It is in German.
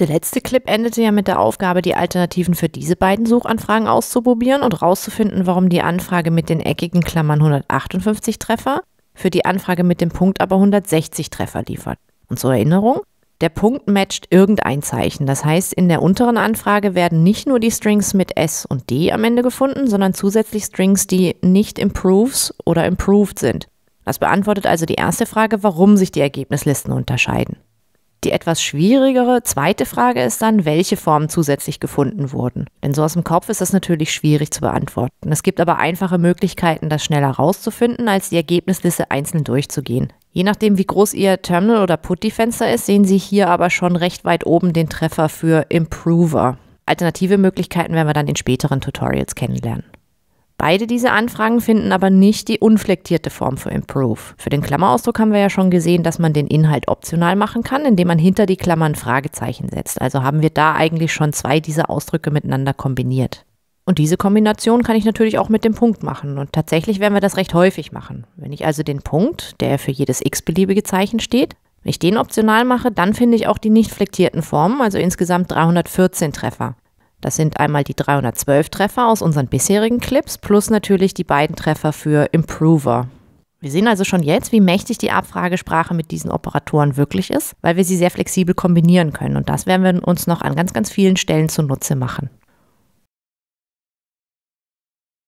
Der letzte Clip endete ja mit der Aufgabe, die Alternativen für diese beiden Suchanfragen auszuprobieren und rauszufinden, warum die Anfrage mit den eckigen Klammern 158 Treffer für die Anfrage mit dem Punkt aber 160 Treffer liefert. Und zur Erinnerung, der Punkt matcht irgendein Zeichen. Das heißt, in der unteren Anfrage werden nicht nur die Strings mit S und D am Ende gefunden, sondern zusätzlich Strings, die nicht improves oder improved sind. Das beantwortet also die erste Frage, warum sich die Ergebnislisten unterscheiden. Die etwas schwierigere zweite Frage ist dann, welche Formen zusätzlich gefunden wurden. Denn so aus dem Kopf ist das natürlich schwierig zu beantworten. Es gibt aber einfache Möglichkeiten, das schneller rauszufinden, als die Ergebnisliste einzeln durchzugehen. Je nachdem, wie groß Ihr Terminal- oder Putty-Fenster ist, sehen Sie hier aber schon recht weit oben den Treffer für Improver. Alternative Möglichkeiten werden wir dann in späteren Tutorials kennenlernen. Beide diese Anfragen finden aber nicht die unflektierte Form für Improve. Für den Klammerausdruck haben wir ja schon gesehen, dass man den Inhalt optional machen kann, indem man hinter die Klammern Fragezeichen setzt. Also haben wir da eigentlich schon zwei dieser Ausdrücke miteinander kombiniert. Und diese Kombination kann ich natürlich auch mit dem Punkt machen. Und tatsächlich werden wir das recht häufig machen. Wenn ich also den Punkt, der für jedes x-beliebige Zeichen steht, wenn ich den optional mache, dann finde ich auch die nicht flektierten Formen, also insgesamt 314 Treffer. Das sind einmal die 312 Treffer aus unseren bisherigen Clips plus natürlich die beiden Treffer für Improver. Wir sehen also schon jetzt, wie mächtig die Abfragesprache mit diesen Operatoren wirklich ist, weil wir sie sehr flexibel kombinieren können. Und das werden wir uns noch an ganz, ganz vielen Stellen zunutze machen.